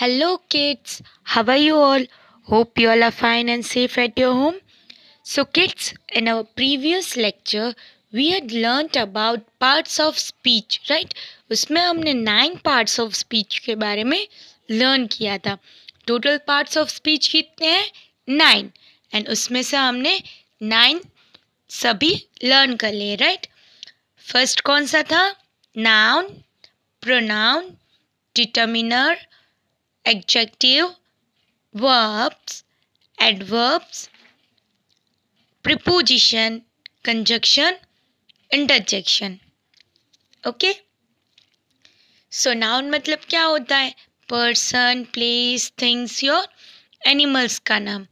Hello kids, how are you all? Hope you all are fine and safe at your home. So kids, in our previous lecture, we had learnt about parts of speech, right? उसमें हमने nine parts of speech के बारे में learn किया था total parts of speech कितने हैं nine and उसमें से हमने नाइन सभी लर्न कर लिए राइट फर्स्ट कौन सा था noun pronoun determiner adjective, verbs, adverbs, preposition, conjunction, interjection. Okay so noun मतलब क्या होता है person place things or animals का नाम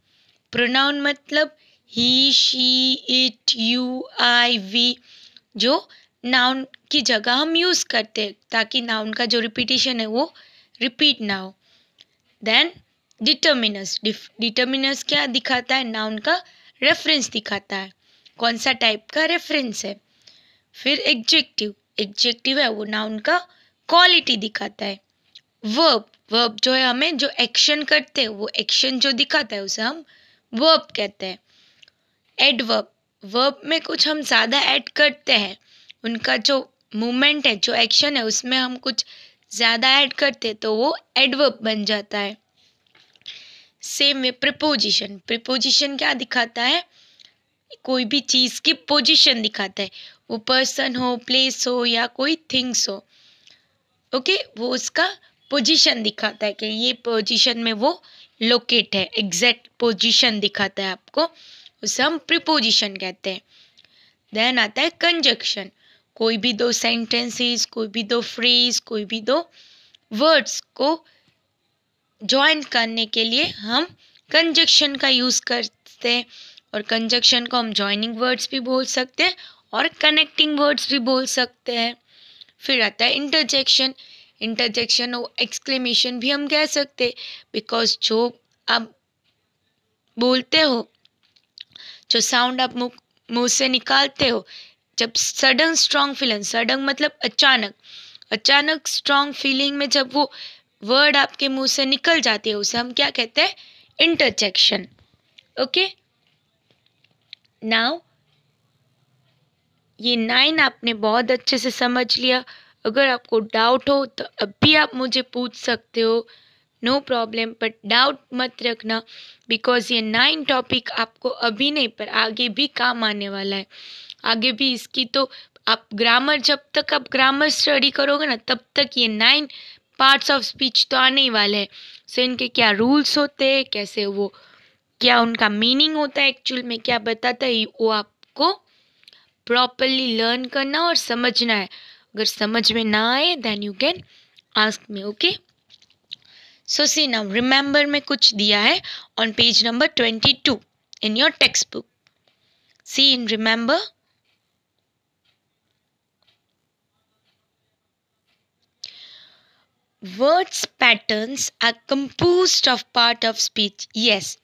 प्रोनाउन मतलब he she it you I we जो नाउन की जगह हम यूज़ करते हैं ताकि नाउन का जो रिपीटेशन है वो रिपीट ना हो देन डिटर्मिनस डिटर्मिनस क्या दिखाता है नाउन का रेफरेंस दिखाता है कौन सा टाइप का रेफरेंस है फिर एग्जेक्टिव एग्जेक्टिव है वो नाउन का क्वालिटी दिखाता है वर्ब वर्ब जो है हमें जो एक्शन करते हैं वो एक्शन जो दिखाता है उसे हम वर्ब कहते हैं एडवर्ब वर्ब में कुछ हम ज़्यादा ऐड करते हैं उनका जो मूवमेंट है जो एक्शन है उसमें हम कुछ ज़्यादा ऐड करते तो वो एडवर्ब बन जाता है सेम में प्रिपोजिशन प्रिपोजिशन क्या दिखाता है कोई भी चीज़ की पोजिशन दिखाता है वो पर्सन हो प्लेस हो या कोई थिंग्स हो ओके वो उसका पोजिशन दिखाता है कि ये पोजिशन में वो लोकेट है एग्जैक्ट पोजिशन दिखाता है आपको उसे हम प्रिपोजिशन कहते हैं देन आता है कंजक्शन कोई भी दो सेंटेंसेस कोई भी दो फ्रेज कोई भी दो वर्ड्स को ज्वाइन करने के लिए हम कंजक्शन का यूज़ करते हैं और कंजक्शन को हम ज्वाइनिंग वर्ड्स भी बोल सकते हैं और कनेक्टिंग वर्ड्स भी बोल सकते हैं फिर आता है इंटरजेक्शन इंटरजेक्शन और एक्सक्लेमेशन भी हम कह सकते बिकॉज जो आप बोलते हो जो साउंड आप मुँह मुँह से निकालते हो जब सडन स्ट्रांग फीलिंग सडन मतलब अचानक अचानक स्ट्रांग फीलिंग में जब वो वर्ड आपके मुंह से निकल जाती है उसे हम क्या कहते हैं इंटरजेक्शन ओके नाउ ये नाइन आपने बहुत अच्छे से समझ लिया अगर आपको डाउट हो तो अभी आप मुझे पूछ सकते हो नो प्रॉब्लम बट डाउट मत रखना बिकॉज़ ये नाइन टॉपिक आपको अभी नहीं पर आगे भी काम आने वाला है आगे भी इसकी तो आप ग्रामर जब तक आप ग्रामर स्टडी करोगे ना तब तक ये नाइन पार्ट्स ऑफ स्पीच तो आने ही वाले हैं सो इनके क्या रूल्स होते हैं कैसे वो क्या उनका मीनिंग होता है एक्चुअल में क्या बताता है वो आपको प्रॉपरली लर्न करना और समझना है अगर समझ में ना आए then you can ask me okay so see now remember में कुछ दिया है on page number twenty two in your textbook see in remember words patterns are composed of part of speech yes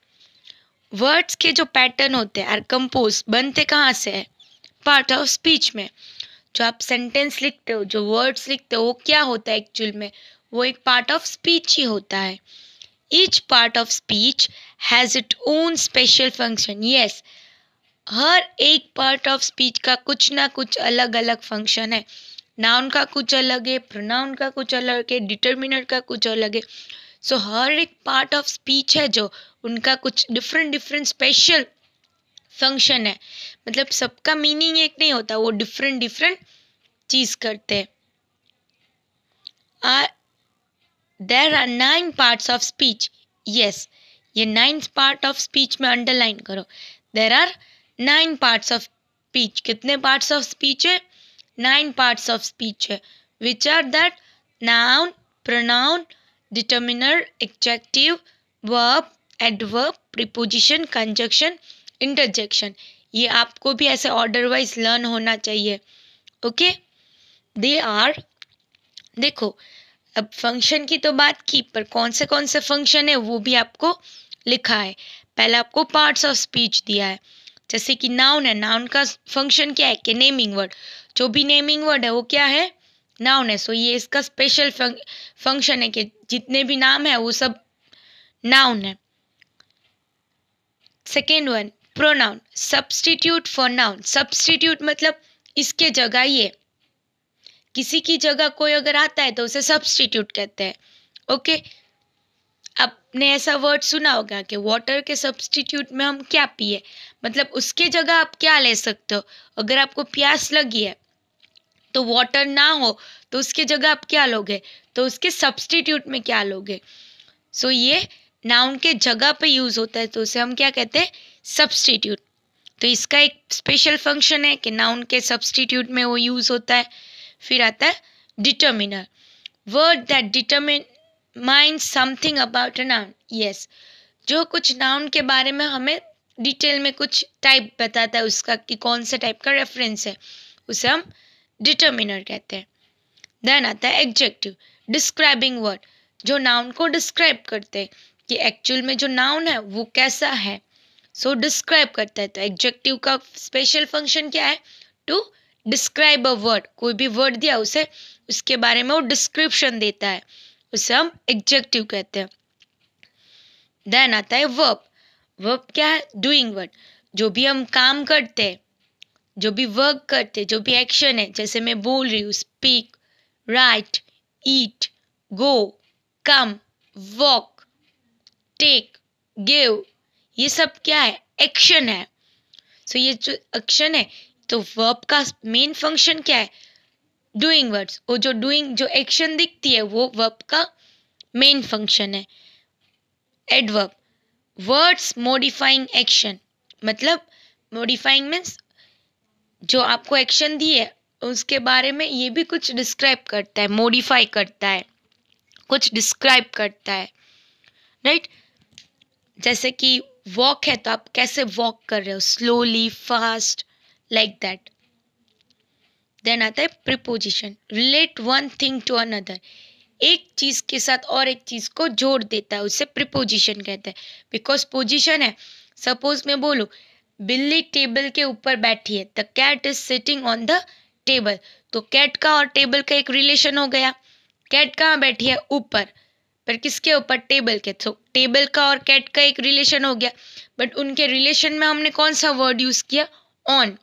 words के जो pattern होते हैं are compose बनते कहाँ से है पार्ट ऑफ स्पीच में जो आप सेंटेंस लिखते हो जो वर्ड्स लिखते हो वो क्या होता है एक्चुअल में वो एक पार्ट ऑफ स्पीच ही होता है each part of speech has its own special function yes हर एक पार्ट ऑफ स्पीच का कुछ ना कुछ अलग अलग फंक्शन है नाउन का कुछ अलग है प्रोनाउन का कुछ अलग है डिटर्मिनर का कुछ अलग है सो so, हर एक पार्ट ऑफ स्पीच है जो उनका कुछ डिफरेंट डिफरेंट स्पेशल फंक्शन है मतलब सबका मीनिंग एक नहीं होता वो डिफरेंट डिफरेंट चीज़ करते हैं are there are nine parts of speech yes ये नाइन पार्ट ऑफ स्पीच में अंडरलाइन करो there are nine parts of speech कितने पार्ट्स ऑफ स्पीच है nine parts of speech which are that noun pronoun determiner adjective verb adverb preposition conjunction interjection ये आपको भी ऐसे order wise learn होना चाहिए ओके दे आर देखो अब फंक्शन की तो बात की पर कौन से कौन से फंक्शन है वो भी आपको लिखा है पहले आपको पार्ट्स ऑफ स्पीच दिया है जैसे कि नाउन है नाउन का फंक्शन क्या है कि नेमिंग वर्ड जो भी नेमिंग वर्ड है वो क्या है नाउन है सो ये इसका स्पेशल फंक्शन है कि जितने भी नाम है वो सब नाउन है second one pronoun substitute for noun substitute मतलब इसके जगह ये किसी की जगह कोई अगर आता है तो उसे सब्सटीट्यूट कहते हैं ओके okay? आपने ऐसा वर्ड सुना होगा कि वाटर के सब्सटीट्यूट में हम क्या पिए मतलब उसके जगह आप क्या ले सकते हो अगर आपको प्यास लगी है तो वाटर ना हो तो उसके जगह आप क्या लोगे तो उसके सब्सटीट्यूट में क्या लोगे सो so, ये नाउन के जगह पे यूज़ होता है तो उसे हम क्या कहते हैं सब्सटीट्यूट तो इसका एक स्पेशल फंक्शन है कि नाउन के सब्सटीट्यूट में वो यूज़ होता है फिर आता है determiner word that determine mind something about a noun yes जो कुछ नाउन के बारे में हमें डिटेल में कुछ टाइप बताता है उसका कि कौन सा टाइप का रेफरेंस है उसे हम डिटर्मिनर कहते हैं देन आता है एग्जेक्टिव डिस्क्राइबिंग वर्ड जो नाउन को डिस्क्राइब करते हैं कि एक्चुअल में जो नाउन है वो कैसा है सो so, डिस्क्राइब करता है तो एग्जेक्टिव का स्पेशल फंक्शन क्या है टू डिस्क्राइब अ वर्ड कोई भी वर्ड दिया उसे उसके बारे में वो डिस्क्रिप्शन देता है उसे हम एग्जेक्टिव कहते हैं देन आता है वर्ब वर्ब क्या है डूइंग वर्ड जो भी हम काम करते हैं जो भी वर्क करते हैं जो भी एक्शन है जैसे मैं बोल रही हूँ speak write eat go come walk take give ये सब क्या है एक्शन है सो so, ये जो एक्शन है तो वर्ब का मेन फंक्शन क्या है डूइंग वर्ड्स वो जो डूइंग जो एक्शन दिखती है वो वर्ब का मेन फंक्शन है एडवर्ब वर्ड्स मॉडिफाइंग एक्शन मतलब मॉडिफाइंग मीन्स जो आपको एक्शन दी है उसके बारे में ये भी कुछ डिस्क्राइब करता है मॉडिफाई करता है कुछ डिस्क्राइब करता है राइट right? जैसे कि वॉक है तो आप कैसे वॉक कर रहे हो slowly fast like that then आता है preposition relate one thing to another एक चीज़ के साथ और एक चीज़ को जोड़ देता है उसे प्रिपोजिशन कहते हैं बिकॉज पोजिशन है सपोज मैं बोलूँ बिल्ली टेबल के ऊपर बैठी है the cat is sitting on the table तो कैट का और टेबल का एक रिलेशन हो गया कैट कहाँ बैठी है ऊपर पर किसके ऊपर टेबल के तो टेबल का और कैट का एक रिलेशन हो गया बट उनके रिलेशन में हमने कौन सा वर्ड यूज़ किया on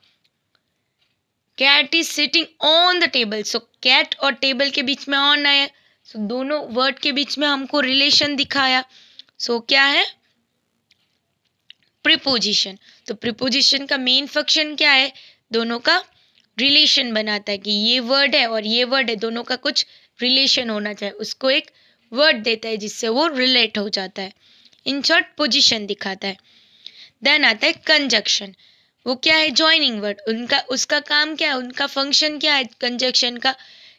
cat is sitting on the table so cat और टेबल के बीच में ऑन आया सो so, दोनों वर्ड के बीच में हमको रिलेशन दिखाया सो so, क्या है प्रिपोजिशन तो प्रिपोजिशन का मेन फंक्शन क्या है दोनों का रिलेशन बनाता है कि ये वर्ड है और ये वर्ड है दोनों का कुछ रिलेशन होना चाहिए उसको एक वर्ड देता है जिससे वो रिलेट हो जाता है इन शॉर्ट पोजिशन दिखाता है देन आता है कंजक्शन वो क्या है ज्वाइनिंग वर्ड उनका उसका काम क्या है उनका फंक्शन क्या है कंजक्शन का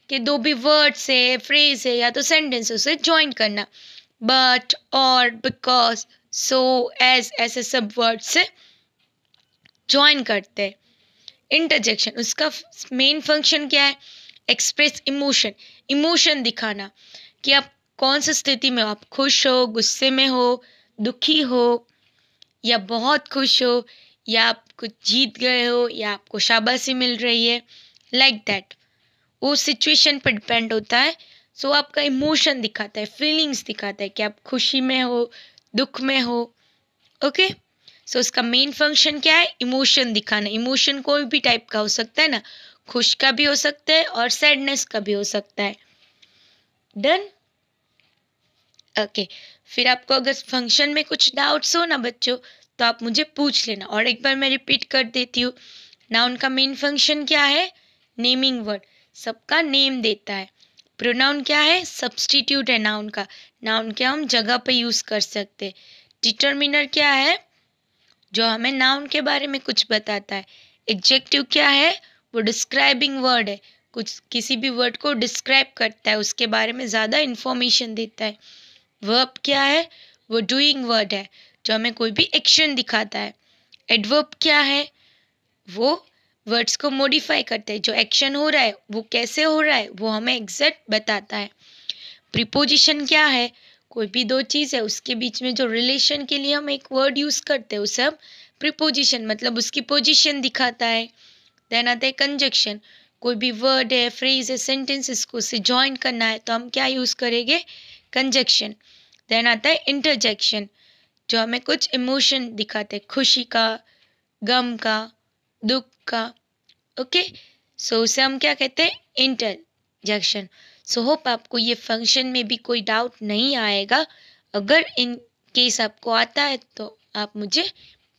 कि दो भी वर्ड है फ्रेज है या तो सेंटेंस उसे ज्वाइन करना बट और बिकॉज सो एज ऐसे सब वर्ड से ज्वाइन करते हैं इंटरजेक्शन उसका मेन फंक्शन क्या है एक्सप्रेस इमोशन इमोशन दिखाना कि आप कौन सी स्थिति में हो आप खुश हो गुस्से में हो दुखी हो या बहुत खुश हो या आप कुछ जीत गए हो या आपको शाबाशी मिल रही है लाइक like दैट वो सिचुएशन पर डिपेंड होता है सो so, आपका इमोशन दिखाता है फीलिंग्स दिखाता है कि आप खुशी में हो दुख में हो ओके सो इसका मेन फंक्शन क्या है इमोशन दिखाना इमोशन कोई भी टाइप का हो सकता है ना खुश का भी हो सकता है और सैडनेस का भी हो सकता है डन ओके okay. फिर आपको अगर फंक्शन में कुछ डाउट्स हो ना बच्चों तो आप मुझे पूछ लेना और एक बार मैं रिपीट कर देती हूँ नाउन का मेन फंक्शन क्या है नेमिंग वर्ड सबका नेम देता है प्रोनाउन क्या है सब्सटीट्यूट है नाउन का नाउन क्या हम जगह पे यूज़ कर सकते डिटर्मिनर क्या है जो हमें नाउन के बारे में कुछ बताता है एग्जेक्टिव क्या है वो डिस्क्राइबिंग वर्ड है कुछ किसी भी वर्ड को डिस्क्राइब करता है उसके बारे में ज़्यादा इंफॉर्मेशन देता है वर्ब क्या है वो डूइंग वर्ड है जो हमें कोई भी एक्शन दिखाता है एडवर्ब क्या है वो वर्ड्स को मॉडिफाई करते हैं जो एक्शन हो रहा है वो कैसे हो रहा है वो हमें एग्जैक्ट बताता है प्रिपोजिशन क्या है कोई भी दो चीज़ है उसके बीच में जो रिलेशन के लिए हम एक वर्ड यूज़ करते हैं उसे हम प्रिपोजिशन मतलब उसकी पोजिशन दिखाता है देन आता है कंजक्शन कोई भी वर्ड है फ्रेज है सेंटेंस इसको उसे ज्वाइन करना है तो हम क्या यूज़ करेंगे कंजक्शन देन आता है इंटरजेक्शन जो हमें कुछ इमोशन दिखाते खुशी का गम का दुख का ओके सो उसे हम क्या कहते हैं इंटरजेक्शन सो होप आपको ये फंक्शन में भी कोई डाउट नहीं आएगा अगर इन केस आपको आता है तो आप मुझे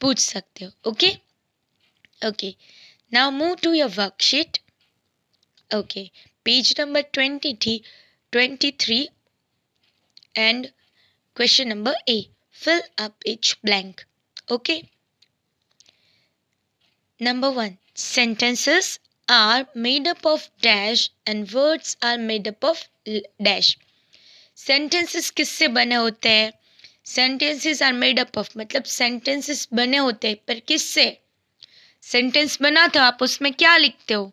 पूछ सकते हो okay okay now move to your worksheet okay page number twenty three twenty three and question number A fill up each blank. Okay. Number one, sentences are made up of dash and words are made up of dash. Sentences किससे बने होते हैं sentences are made up of मतलब sentences बने होते हैं पर किससे सेंटेंस बनाते हो आप उसमें क्या लिखते हो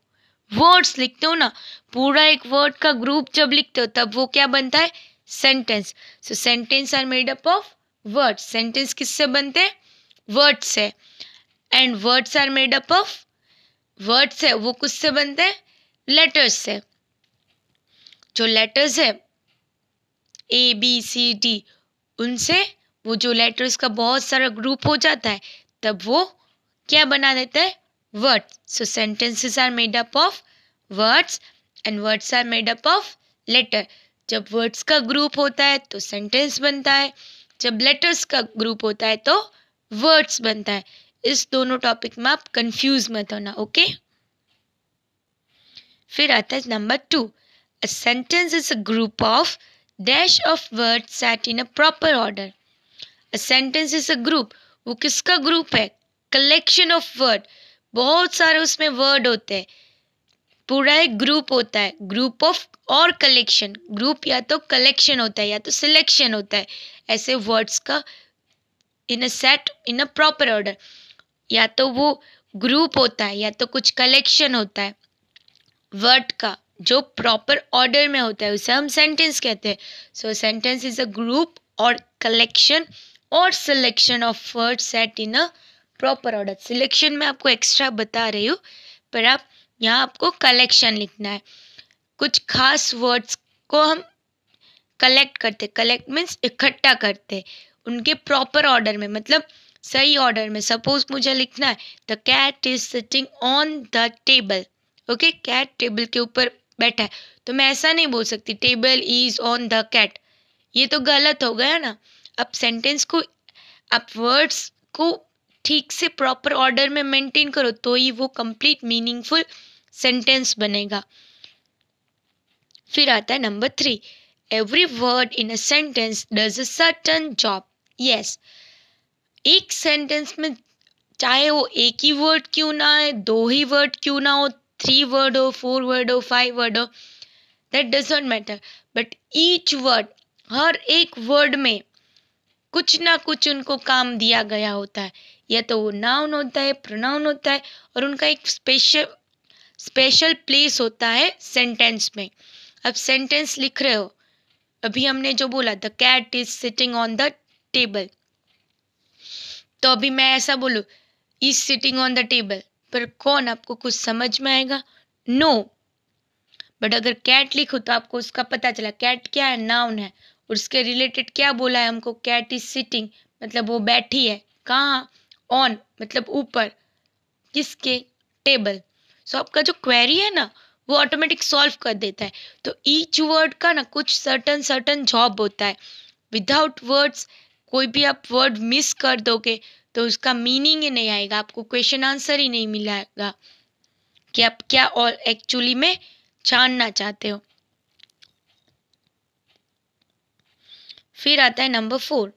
वर्ड्स लिखते हो ना पूरा एक वर्ड का ग्रुप जब लिखते हो तब वो क्या बनता है sentence so sentence are made up of words sentence किससे बनते हैं वर्ड्स है and words are made up of words है वो कुछ बनते हैं लेटर्स से जो लेटर्स है ए बी सी डी उनसे वो जो लेटर्स का बहुत सारा ग्रुप हो जाता है तब वो क्या बना देता है word so sentences are made up of words and words are made up of letter जब वर्ड्स का ग्रुप होता है तो सेंटेंस बनता है जब लेटर्स का ग्रुप होता है तो वर्ड्स बनता है इस दोनों टॉपिक में आप कंफ्यूज मत होना ओके फिर आता है number two a sentence is a group of dash of word set in a proper order a sentence is a group वो किसका ग्रुप है कलेक्शन ऑफ वर्ड बहुत सारे उसमें वर्ड होते हैं पूरा एक ग्रुप होता है group of or collection group या तो कलेक्शन होता है या तो सिलेक्शन होता है ऐसे वर्ड्स का in a set in a proper order या तो वो ग्रुप होता है या तो कुछ कलेक्शन होता है वर्ड का जो प्रॉपर ऑर्डर में होता है उसे हम सेंटेंस कहते हैं so sentence is a group or collection or selection of word set in a proper order selection में आपको एक्स्ट्रा बता रही हूँ पर आप यहाँ आपको कलेक्शन लिखना है कुछ खास वर्ड्स को हम कलेक्ट करते कलेक्ट मीन्स इकट्ठा करते उनके प्रॉपर ऑर्डर में मतलब सही ऑर्डर में सपोज मुझे लिखना है the cat is sitting on the table okay cat table के ऊपर बैठा है तो मैं ऐसा नहीं बोल सकती table is on the cat ये तो गलत हो गया ना अब सेंटेंस को आप वर्ड्स को ठीक से प्रॉपर ऑर्डर में मेंटेन करो तो ही वो कंप्लीट मीनिंगफुल सेंटेंस बनेगा फिर आता है number three every word in a sentence does a certain job yes एक सेंटेंस में चाहे वो एक ही वर्ड क्यों ना है दो ही वर्ड क्यों ना हो थ्री वर्ड हो फोर वर्ड हो फाइव वर्ड हो that not matter but each word हर एक वर्ड में कुछ ना कुछ उनको काम दिया गया होता है या तो वो नाउन होता है प्रोनाउन होता है और उनका एक स्पेशल स्पेशल प्लेस होता है सेंटेंस में अब सेंटेंस लिख रहे हो अभी हमने जो बोला the cat is sitting on the table तो अभी मैं ऐसा बोलू is sitting on the table पर कौन आपको कुछ समझ में आएगा नो no. बट अगर कैट लिखो तो आपको उसका पता चला कैट क्या है नाउन है और उसके रिलेटेड क्या बोला है हमको कैट इज सिटिंग मतलब वो बैठी है कहाँ ऑन मतलब ऊपर किसके टेबल सो आपका जो क्वेरी है ना वो ऑटोमेटिक सॉल्व कर देता है तो ईच वर्ड का ना कुछ सर्टन सर्टन जॉब होता है विदाउट वर्ड्स कोई भी आप वर्ड मिस कर दोगे तो उसका मीनिंग ही नहीं आएगा आपको क्वेश्चन आंसर ही नहीं मिलेगा कि आप क्या और एक्चुअली में जानना चाहते हो फिर आता है number four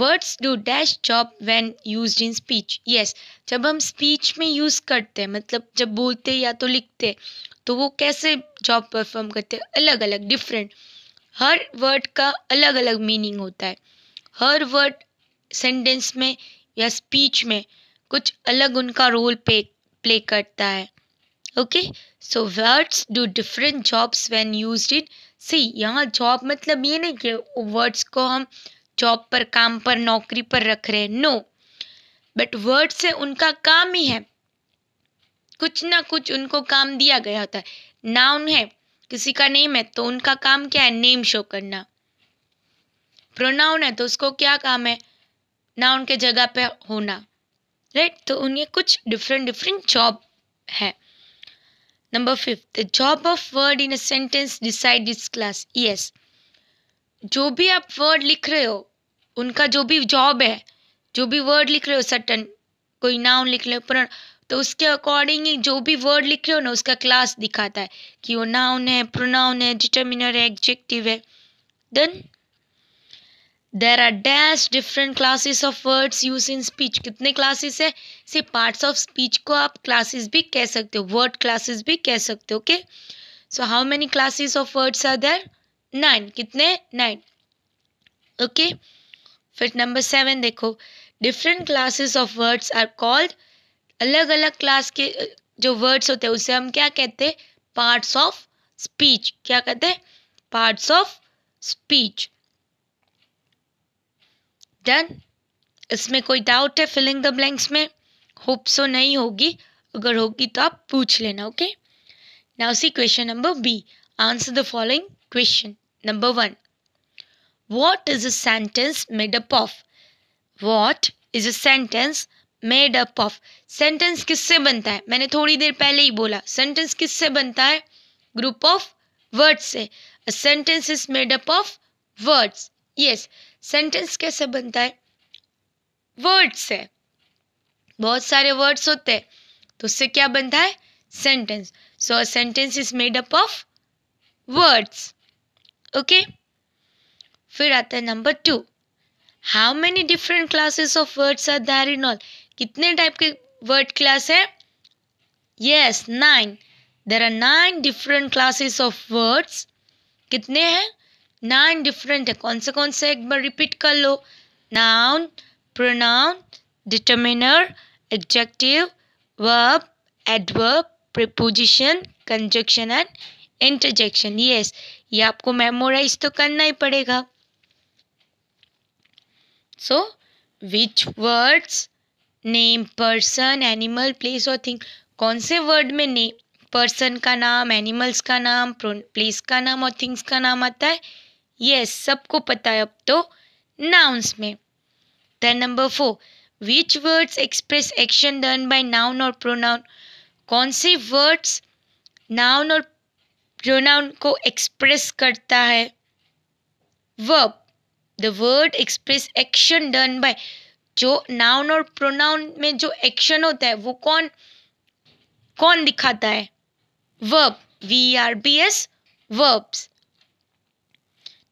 words do dash job when use in speech yes जब हम स्पीच में यूज़ करते हैं मतलब जब बोलते या तो लिखते तो वो कैसे जॉब परफॉर्म करते हैं अलग अलग डिफरेंट हर वर्ड का अलग अलग मीनिंग होता है हर वर्ड सेंटेंस में या स्पीच में कुछ अलग उनका रोल पे प्ले करता है okay so words do different jobs when use in see यहाँ जॉब मतलब ये नहीं कि वर्ड्स को हम जॉब पर काम पर नौकरी पर रख रहे हैं नो बट वर्ड से उनका काम ही है कुछ ना कुछ उनको काम दिया गया होता है नाउन है किसी का नेम है तो उनका काम क्या है नेम शो करना प्रोनाउन है तो उसको क्या काम है नाउन के जगह पे होना राइट right? तो उन्हें कुछ डिफरेंट डिफरेंट जॉब है number fifth job of word in a sentence decide this class yes जो भी आप वर्ड लिख रहे हो उनका जो भी जॉब है जो भी वर्ड लिख रहे हो सटन कोई नाउन लिख रहे हो प्रण तो उसके अकॉर्डिंग ही जो भी वर्ड लिख रहे हो ना उसका क्लास दिखाता है कि वो नाउन है प्रोनाउन है डिटर्मिनर है एग्जेक्टिव है then there are dash different classes of words use in speech कितने क्लासेस है सिर्फ पार्ट्स ऑफ स्पीच को आप क्लासेस भी कह सकते हो वर्ड क्लासेस भी कह सकते हो okay so how many classes of words are there nine कितने नाइन ओके फिर नंबर सेवन देखो different classes of words are called अलग अलग क्लास के जो वर्ड्स होते हैं उसे हम क्या कहते हैं पार्ट्स ऑफ स्पीच क्या कहते हैं पार्ट्स ऑफ स्पीच डन इसमें कोई डाउट है फिलिंग द ब्लैंक्स में होप सो नहीं होगी अगर होगी तो आप पूछ लेना okay now see question number B answer the following question Number 1 what is a sentence made up of? What is a sentence made up of sentence किससे बनता है मैंने थोड़ी देर पहले ही बोला सेंटेंस किससे बनता है ग्रुप ऑफ वर्ड्स से sentence is made up of words yes sentence कैसे बनता है वर्ड्स से बहुत सारे वर्ड्स होते हैं तो उससे क्या बनता है sentence so sentence is made up of words okay फिर आता है number two how many different classes of words are there in all कितने टाइप के वर्ड क्लास है yes nine there are nine different classes of words कितने हैं nine different है कौन से कौन से एक बार रिपीट कर लो noun pronoun determiner adjective verb adverb preposition conjunction and interjection yes ये आपको मेमोराइज तो करना ही पड़ेगा so which words name person animal place or thing कौन से वर्ड में नेम पर्सन का नाम एनिमल्स का नाम प्लेस का नाम और थिंग्स का नाम आता है ये सबको पता है अब तो नाउन्स में then number four which words express action done by noun और प्रोनाउन कौन से वर्ड्स नाउन और प्रोनाउन को एक्सप्रेस करता है verb the word express action done by जो नाउन और प्रोनाउन में जो एक्शन होता है वो कौन कौन दिखाता है verb V R B S verbs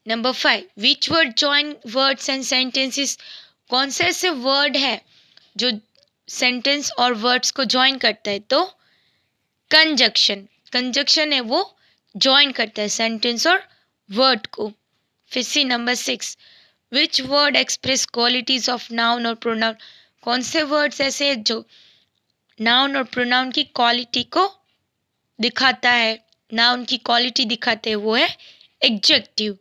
number five which word join words and sentences कौन से ऐसे वर्ड है जो सेंटेंस और वर्ड्स को ज्वाइन करता है तो कंजक्शन कंजक्शन है वो ज्वाइन करते हैं सेंटेंस और वर्ड को फिर see number six which word express qualities of noun और प्रोनाउन कौन से वर्ड्स ऐसे हैं जो नाउन और प्रोनाउन की क्वालिटी को दिखाता है नाउन की क्वालिटी दिखाते हैं वो है adjective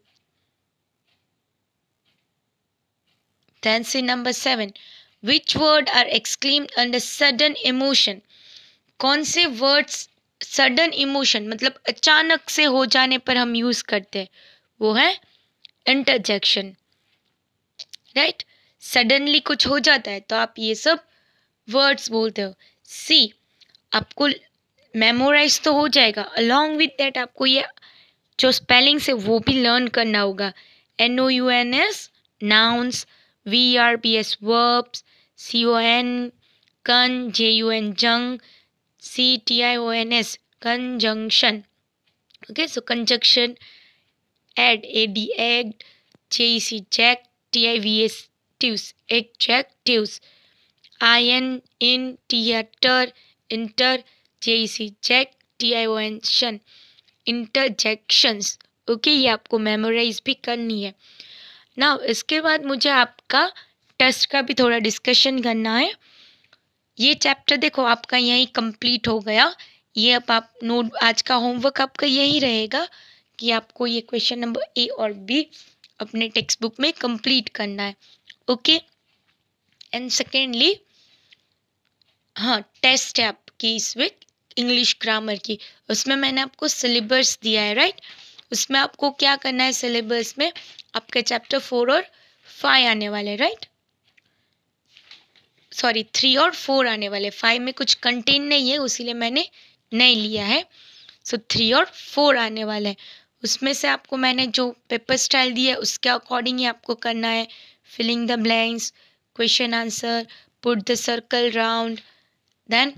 Then see number seven. Which word are exclaimed under sudden emotion? कौन से words सडन इमोशन मतलब अचानक से हो जाने पर हम यूज़ करते हैं वो है इंटरजेक्शन राइट सडनली कुछ हो जाता है तो आप ये सब वर्ड्स बोलते हो सी आपको मेमोराइज तो हो जाएगा अलॉन्ग विथ दैट आपको ये जो स्पेलिंग्स है वो भी लर्न करना होगा N O U N S nouns V R P S verbs C O N con J U N जंग C T I O N S conjunction. Okay, so conjunction add A D act J E C check T I V S tives adjectives I N in theater inter J E C check T I O N शन interjections okay ये आपको memorise भी करनी है ना इसके बाद मुझे आपका टेस्ट का भी थोड़ा डिस्कशन करना है ये चैप्टर देखो आपका यहीं कंप्लीट हो गया ये अब आप नोट आज का होमवर्क आपका यही रहेगा कि आपको ये क्वेश्चन नंबर ए और बी अपने टेक्स्ट बुक में कंप्लीट करना है ओके एंड सेकेंडली हाँ टेस्ट है आपकी इस वीक इंग्लिश ग्रामर की उसमें मैंने आपको सिलेबस दिया है राइट उसमें आपको क्या करना है सिलेबस में आपके चैप्टर फोर और फाइव आने वाले राइट सॉरी थ्री और फोर आने वाले फाइव में कुछ कंटेन नहीं है उसीलिए मैंने नहीं लिया है सो so, थ्री और फोर आने वाले हैं उसमें से आपको मैंने जो पेपर स्टाइल दिया है उसके अकॉर्डिंग ही आपको करना है filling the blanks question answer put the circle round then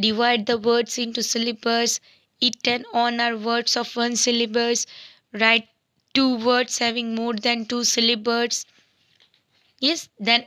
divide the words into syllables it and on are words of one syllables write two words having more than two syllables yes then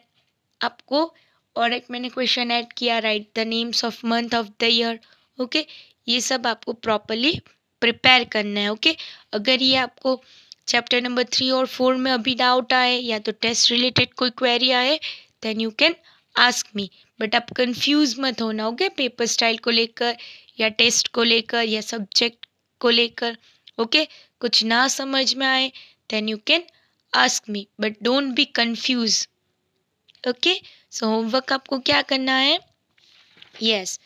आपको और एक मैंने question add किया write the names of month of the year okay ये सब आपको properly prepare करना है ओके okay? अगर ये आपको चैप्टर नंबर थ्री और फोर में अभी डाउट आए या तो टेस्ट रिलेटेड कोई क्वेरी आए then you can ask me but आप कंफ्यूज मत होना ओके okay? पेपर स्टाइल को लेकर या टेस्ट को लेकर या सब्जेक्ट को लेकर ओके okay? कुछ ना समझ में आए then you can ask me but don't be confuse okay so so, homework आपको क्या करना है यस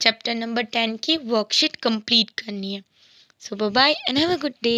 चैप्टर नंबर टेन की वर्कशीट कंप्लीट करनी है so bye and have a good day